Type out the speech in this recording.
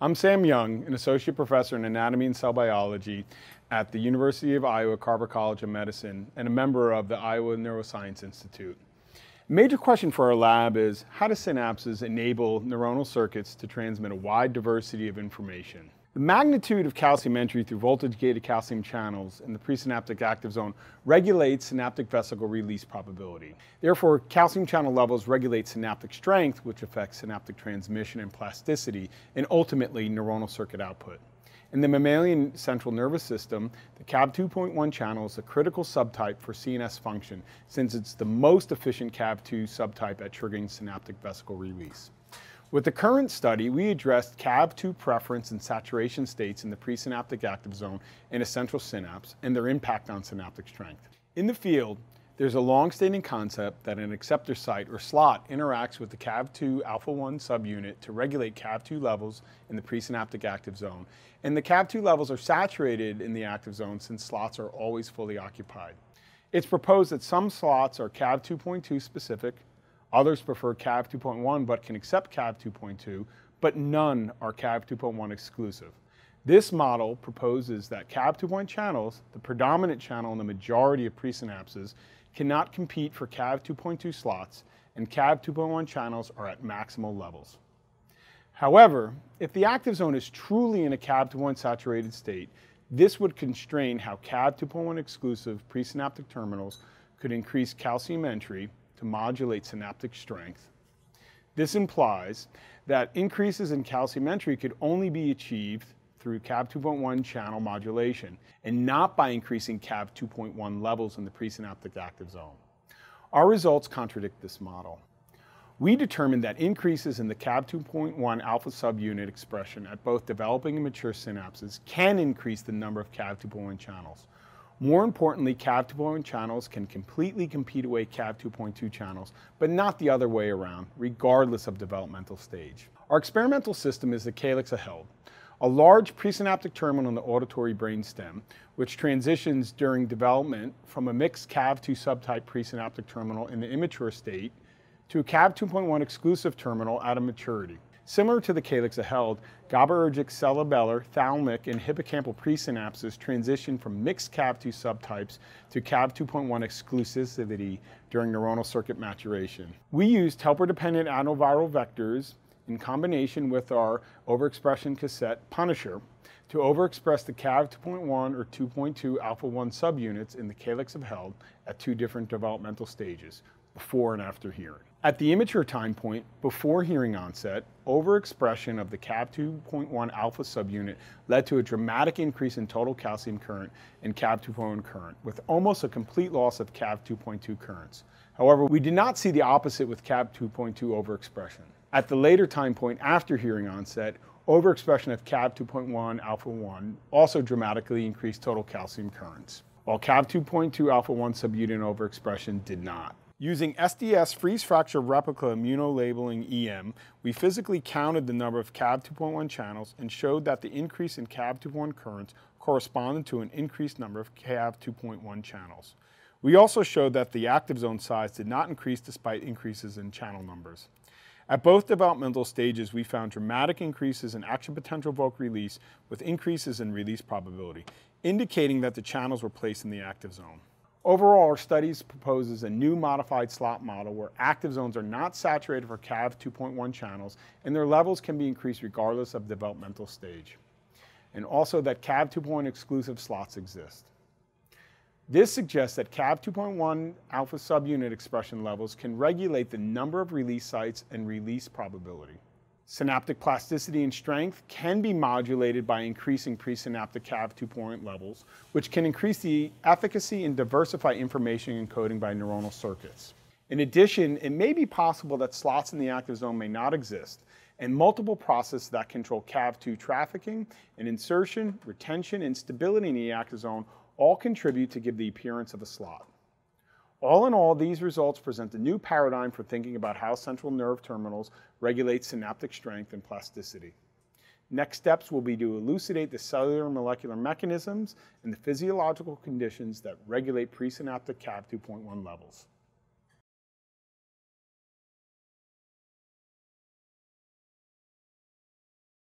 I'm Sam Young, an associate professor in anatomy and cell biology at the University of Iowa Carver College of Medicine and a member of the Iowa Neuroscience Institute. Major question for our lab is how do synapses enable neuronal circuits to transmit a wide diversity of information? The magnitude of calcium entry through voltage-gated calcium channels in the presynaptic active zone regulates synaptic vesicle release probability. Therefore, calcium channel levels regulate synaptic strength, which affects synaptic transmission and plasticity, and ultimately neuronal circuit output. In the mammalian central nervous system, the CAV2.1 channel is a critical subtype for CNS function since it's the most efficient CAV2 subtype at triggering synaptic vesicle release. With the current study, we addressed CAB2 preference and saturation states in the presynaptic active zone and a central synapse and their impact on synaptic strength. In the field, there's a long-standing concept that an acceptor site or slot interacts with the CAV2 alpha-1 subunit to regulate CAV2 levels in the presynaptic active zone, and the CAV2 levels are saturated in the active zone since slots are always fully occupied. It's proposed that some slots are CAV2.2 specific, Others prefer CAV 2.1 but can accept CAV 2.2, but none are CAV 2.1 exclusive. This model proposes that CAV 2.1 channels, the predominant channel in the majority of presynapses, cannot compete for CAV 2.2 slots, and CAV 2.1 channels are at maximal levels. However, if the active zone is truly in a CAV 2.1 saturated state, this would constrain how CAV 2.1 exclusive presynaptic terminals could increase calcium entry to modulate synaptic strength. This implies that increases in calcium entry could only be achieved through CAV 2.1 channel modulation and not by increasing CAV 2.1 levels in the presynaptic active zone. Our results contradict this model. We determined that increases in the CAV 2.1 alpha subunit expression at both developing and mature synapses can increase the number of CAV 2.1 channels, more importantly, Cav 2.1 channels can completely compete away Cav 2.2 channels, but not the other way around, regardless of developmental stage. Our experimental system is the calyx of Held, a large presynaptic terminal in the auditory brain stem, which transitions during development from a mixed Cav2 subtype presynaptic terminal in the immature state to a Cav 2.1 exclusive terminal at a maturity. Similar to the calyx of held, GABAergic cerebellar, thalamic, and hippocampal presynapses transition from mixed CAV2 subtypes to CAV2.1 exclusivity during neuronal circuit maturation. We used helper-dependent adenoviral vectors in combination with our overexpression cassette Punisher to overexpress the CAV2.1 or 2.2 alpha-1 subunits in the calyx of held at two different developmental stages, before and after hearing. At the immature time point, before hearing onset, overexpression of the CAB2.1 alpha subunit led to a dramatic increase in total calcium current and CAB2.1 current, with almost a complete loss of CAB2.2 currents. However, we did not see the opposite with CAB2.2 overexpression. At the later time point after hearing onset, overexpression of CAB2.1 alpha 1 also dramatically increased total calcium currents, while CAB2.2 alpha 1 subunit overexpression did not. Using SDS freeze fracture replica immunolabeling EM, we physically counted the number of CAB 2.1 channels and showed that the increase in CAB 2.1 currents corresponded to an increased number of CAB 2.1 channels. We also showed that the active zone size did not increase despite increases in channel numbers. At both developmental stages, we found dramatic increases in action potential bulk release with increases in release probability, indicating that the channels were placed in the active zone. Overall, our studies proposes a new modified slot model where active zones are not saturated for CAV 2.1 channels and their levels can be increased regardless of developmental stage. And also that CAV 2.1 exclusive slots exist. This suggests that CAV 2.1 alpha subunit expression levels can regulate the number of release sites and release probability. Synaptic plasticity and strength can be modulated by increasing presynaptic CAV2 levels, which can increase the efficacy and diversify information encoding by neuronal circuits. In addition, it may be possible that slots in the active zone may not exist, and multiple processes that control CAV2 trafficking and insertion, retention, and stability in the active zone all contribute to give the appearance of a slot. All in all, these results present a new paradigm for thinking about how central nerve terminals regulate synaptic strength and plasticity. Next steps will be to elucidate the cellular molecular mechanisms and the physiological conditions that regulate presynaptic CAV 2.1 levels.